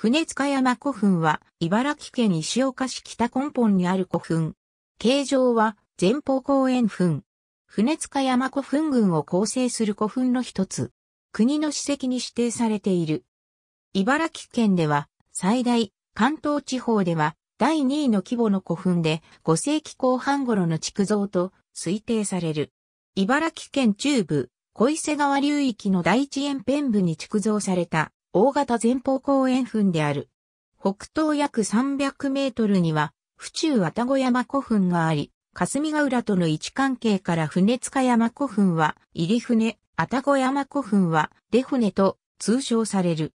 船塚山古墳は、茨城県石岡市北根本にある古墳。形状は、前方後円墳。船塚山古墳群を構成する古墳の一つ。国の史跡に指定されている。茨城県では、最大、関東地方では、第2位の規模の古墳で、5世紀後半頃の築造と推定される。茨城県中部、小伊勢川流域の第一円辺部に築造された大型前方後円墳である。北東約300メートルには、府中愛子山古墳があり、霞ヶ浦との位置関係から船塚山古墳は、入船、愛子山古墳は、出船と通称される。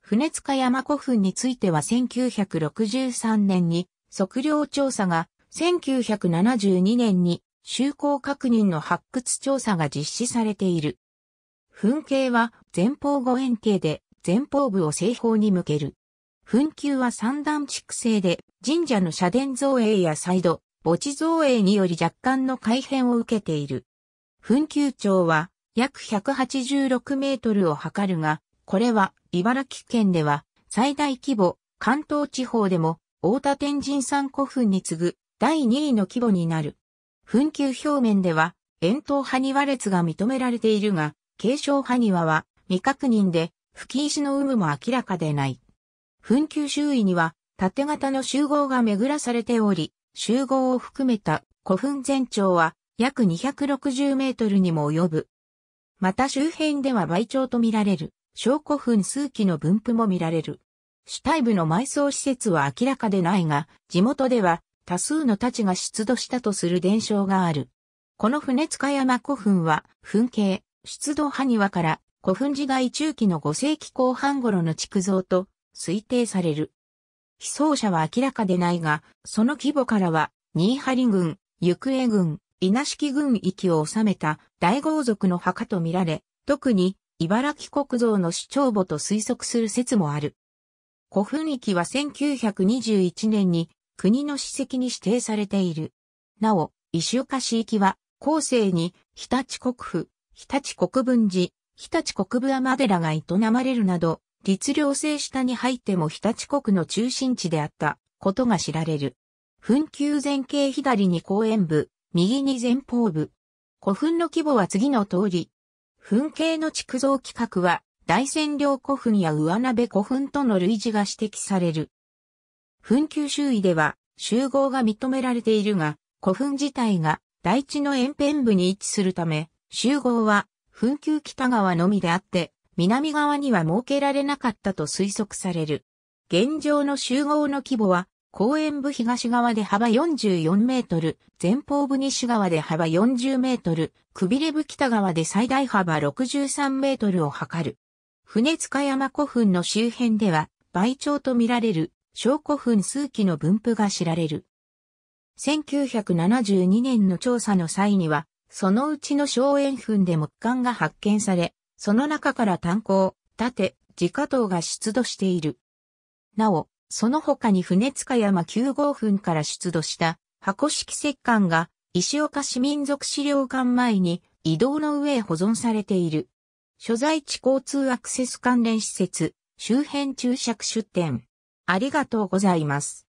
船塚山古墳については1963年に測量調査が、1972年に就航確認の発掘調査が実施されている。墳形は前方後円形で前方部を西方に向ける。墳丘は三段築成で、神社の社殿造営や再度、墓地造営により若干の改変を受けている。墳丘町は約186メートルを測るが、これは茨城県では最大規模、関東地方でも大田天神山古墳に次ぐ第2位の規模になる。墳丘表面では円筒埴輪列が認められているが、継承埴輪は未確認で吹石の有無も明らかでない。墳丘周囲には縦型の集合が巡らされており、集合を含めた古墳全長は約260メートルにも及ぶ。また周辺では倍長とみられる小古墳数基の分布も見られる。主体部の埋葬施設は明らかでないが、地元では多数の太刀が出土したとする伝承がある。この船塚山古墳は、墳形、出土埴輪から古墳時代中期の5世紀後半頃の築造と推定される。被葬者は明らかでないが、その規模からは、新張軍、行方軍、稲敷軍域を治めた大豪族の墓とみられ、特に茨城国像の市長墓と推測する説もある。古墳域は1921年に国の史跡に指定されている。なお、石岡市域は後世に日立国府、日立国分寺、日立国部デラが営まれるなど、律令制下に入っても日立国の中心地であったことが知られる。墳丘前景左に公園部、右に前方部。古墳の規模は次の通り。墳形の築造規格は、大仙領古墳や上鍋古墳との類似が指摘される。墳丘周囲では、集合が認められているが、古墳自体が大地の延辺部に位置するため、集合は紛糾北側のみであって、南側には設けられなかったと推測される。現状の集合の規模は、公園部東側で幅44メートル、前方部西側で幅40メートル、くびれ部北側で最大幅63メートルを測る。船塚山古墳の周辺では、倍長とみられる小古墳数基の分布が知られる。1972年の調査の際には、そのうちの荘園墳で木管が発見され、その中から炭鉱、盾、自家刀が出土している。なお、その他に船塚山9号墳から出土した箱式石棺が石岡市民族資料館前に移動の上へ保存されている。所在地交通アクセス関連施設、周辺注釈出店。ありがとうございます。